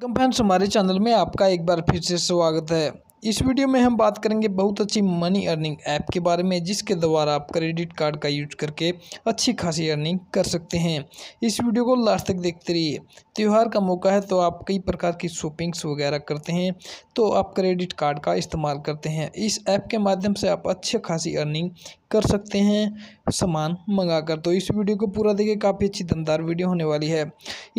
welcome friends हमारे channel में आपका एक बार फिर से स्वागत है इस वीडियो में हम बात करेंगे बहुत अच्छी मनी अर्निंग ऐप के बारे में जिसके द्वारा आप क्रेडिट कार्ड का यूज करके अच्छी खासी अर्निंग कर सकते हैं इस वीडियो को लास्ट तक देखते रहिए त्यौहार का मौका है तो आप कई प्रकार की शॉपिंग्स वगैरह करते हैं तो आप क्रेडिट कार्ड का इस्तेमाल करते हैं इस ऐप के माध्यम से आप अच्छी खासी अर्निंग कर सकते हैं सामान मंगा कर तो इस वीडियो को पूरा देखिए काफ़ी अच्छी दमदार वीडियो होने वाली है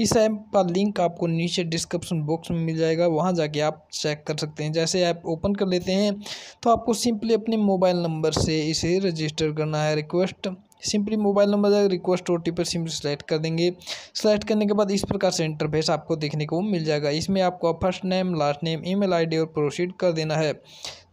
इस ऐप का लिंक आपको नीचे डिस्क्रिप्शन बॉक्स में मिल जाएगा वहाँ जाके आप चेक कर सकते हैं जैसे ऐप ओपन कर लेते हैं तो आपको सिंपली अपने मोबाइल नंबर से इसे रजिस्टर करना है request simply mobile number request O T पर सिंपली सेलेक्ट कर देंगे सेलेक्ट करने के बाद इस प्रकार से इंटरफेस आपको देखने को मिल जाएगा इसमें आपको first name last name email ID और प्रोसीड कर देना है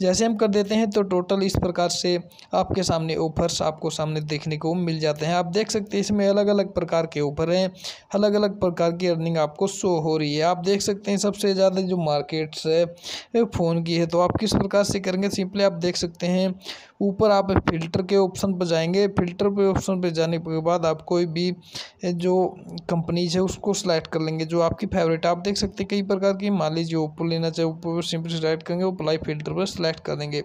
जैसे हम कर देते हैं तो टोटल इस प्रकार से आपके सामने ऑफर्स आपको सामने देखने को मिल जाते हैं आप देख सकते हैं इसमें अलग अलग प्रकार के ऑफर हैं अलग अलग प्रकार की अर्निंग आपको शो हो रही है आप देख सकते हैं सबसे ज़्यादा जो मार्केट्स है फ़ोन की है तो आप किस प्रकार से करेंगे सिंपली आप देख सकते हैं ऊपर आप फ़िल्टर के ऑप्शन पर जाएंगे फ़िल्टर पे ऑप्शन पे जाने के बाद आप कोई भी जो कंपनीज है उसको सिलेक्ट कर लेंगे जो आपकी फेवरेट आप देख सकते हैं कई प्रकार की मान लीजिए ओप्पो लेना चाहे ओप्पो पर सिंपली सिलेक्ट करेंगे लाइव फ़िल्टर पर सेलेक्ट कर देंगे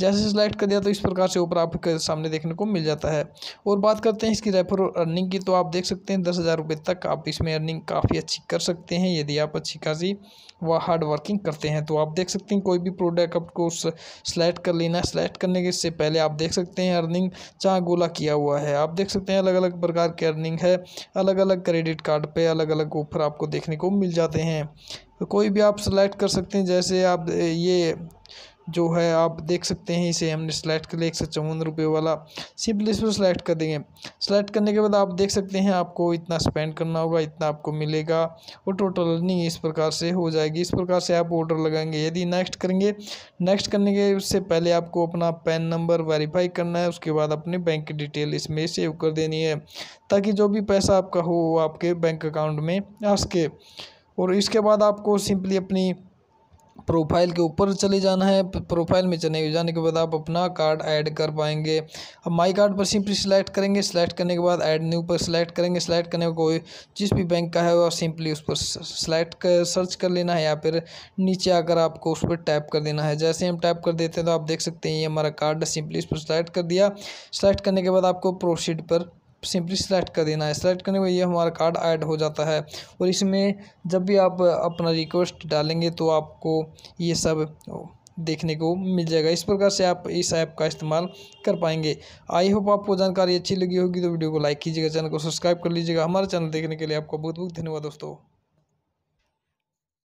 जैसे सेलेक्ट कर दिया तो इस प्रकार से ऊपर आपके सामने देखने को मिल जाता है और बात करते हैं इसकी रेफर अर्निंग की तो आप देख सकते हैं दस हज़ार रुपये तक आप इसमें अर्निंग काफ़ी अच्छी कर सकते हैं यदि आप अच्छी खासी व हार्ड वर्किंग करते हैं तो आप देख सकते हैं कोई भी प्रोडक्ट आपको सेलेक्ट कर लेना है सेलेक्ट करने के से पहले आप देख सकते हैं अर्निंग चाह गोला किया हुआ है आप देख सकते हैं अलग अलग प्रकार की अर्निंग है अलग अलग क्रेडिट कार्ड पर अलग अलग ऑफर आपको देखने को मिल जाते हैं तो कोई भी आप सेलेक्ट कर सकते हैं जैसे आप ये जो है आप देख सकते हैं इसे हमने सेलेक्ट कर लिया एक सौ चौवन रुपये वाला सिंपली पर सेलेक्ट कर देंगे सेलेक्ट करने के बाद आप देख सकते हैं आपको इतना स्पेंड करना होगा इतना आपको मिलेगा और टोटल अर्निंग इस प्रकार से हो जाएगी इस प्रकार से आप ऑर्डर लगाएंगे यदि नेक्स्ट करेंगे नेक्स्ट करने के उससे पहले आपको अपना पैन नंबर वेरीफाई करना है उसके बाद अपने बैंक की डिटेल इसमें सेव कर देनी है ताकि जो भी पैसा आपका हो वो आपके बैंक अकाउंट में आ सके और इसके बाद आपको सिंपली अपनी प्रोफाइल के ऊपर चले जाना है प्रोफाइल में चले जाने के बाद आप अपना कार्ड ऐड कर पाएंगे अब माई कार्ड पर सिंपली सिलेक्ट करेंगे सिलेक्ट करने के बाद ऐड न्यू पर सिलेक्ट करेंगे सिलेक्ट करने को जिस भी बैंक का है वो सिंपली उस पर सिलेक्ट कर सर्च कर लेना है या फिर नीचे आकर आपको उस पर टैप कर देना है जैसे हम टैप कर देते हैं तो आप देख सकते हैं ये हमारा कार्ड सिंपली उस पर सिलेक्ट कर दिया सिलेक्ट करने के बाद आपको प्रोसीड पर सिंपली सेलेक्ट कर देना है सेलेक्ट करने बाद ये हमारा कार्ड ऐड हो जाता है और इसमें जब भी आप अपना रिक्वेस्ट डालेंगे तो आपको ये सब देखने को मिल जाएगा इस प्रकार से आप इस ऐप का इस्तेमाल कर पाएंगे आई होप आपको जानकारी अच्छी लगी होगी तो वीडियो को लाइक कीजिएगा चैनल को सब्सक्राइब कर लीजिएगा हमारा चैनल देखने के लिए आपका बहुत बहुत धन्यवाद दोस्तों